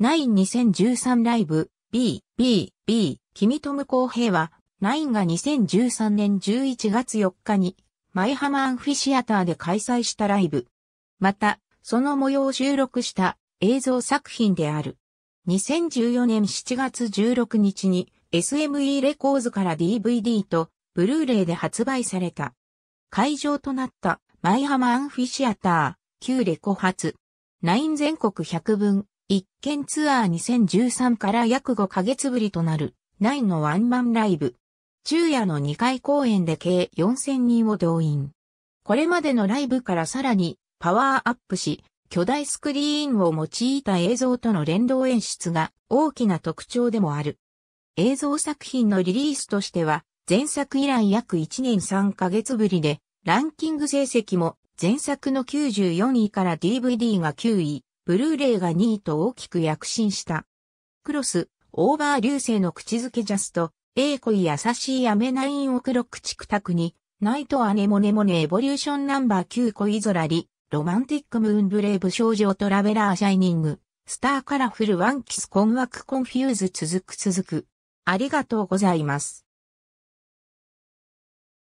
92013ライブ B、B、B、君と向こう平は、9が2013年11月4日に、舞浜アンフィシアターで開催したライブ。また、その模様を収録した映像作品である。2014年7月16日に SME レコーズから DVD とブルーレイで発売された。会場となった舞浜アンフィシアター、旧レコ発。9全国100分一見ツアー2013から約5ヶ月ぶりとなる、ナインのワンマンライブ。昼夜の2回公演で計4000人を動員。これまでのライブからさらにパワーアップし、巨大スクリーンを用いた映像との連動演出が大きな特徴でもある。映像作品のリリースとしては、前作以来約1年3ヶ月ぶりで、ランキング成績も前作の94位から DVD が9位、ブルーレイが2位と大きく躍進した。クロス、オーバー流星の口づけジャスト、栄恋優しいアメナインオクロックチクタクに、ナイトアネモネモネエボリューションナンバー9恋ラリ、ロマンティックムーンブレイブ少女トラベラーシャイニング、スターカラフルワンキス困惑コンフューズ続く続く。ありがとうございます。